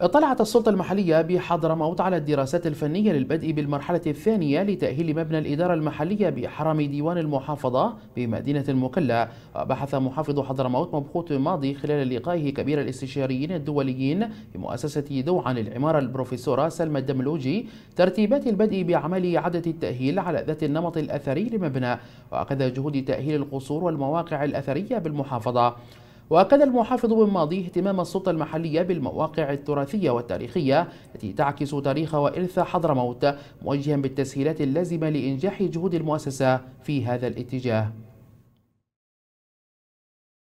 اطلعت السلطة المحلية بحضرموت على الدراسات الفنية للبدء بالمرحلة الثانية لتأهيل مبنى الإدارة المحلية بحرم ديوان المحافظة بمدينة المقلة وبحث محافظ حضرموت مبخوت ماضي خلال لقائه كبير الاستشاريين الدوليين بمؤسسة دوعا للعمارة البروفيسورة سلمى الدملوجي ترتيبات البدء بعمل عدة التأهيل على ذات النمط الأثري لمبنى وأخذ جهود تأهيل القصور والمواقع الأثرية بالمحافظة وأكد المحافظ بن ماضي اهتمام السلطة المحلية بالمواقع التراثية والتاريخية التي تعكس تاريخ وإرث حضرموت موجها بالتسهيلات اللازمة لإنجاح جهود المؤسسة في هذا الاتجاه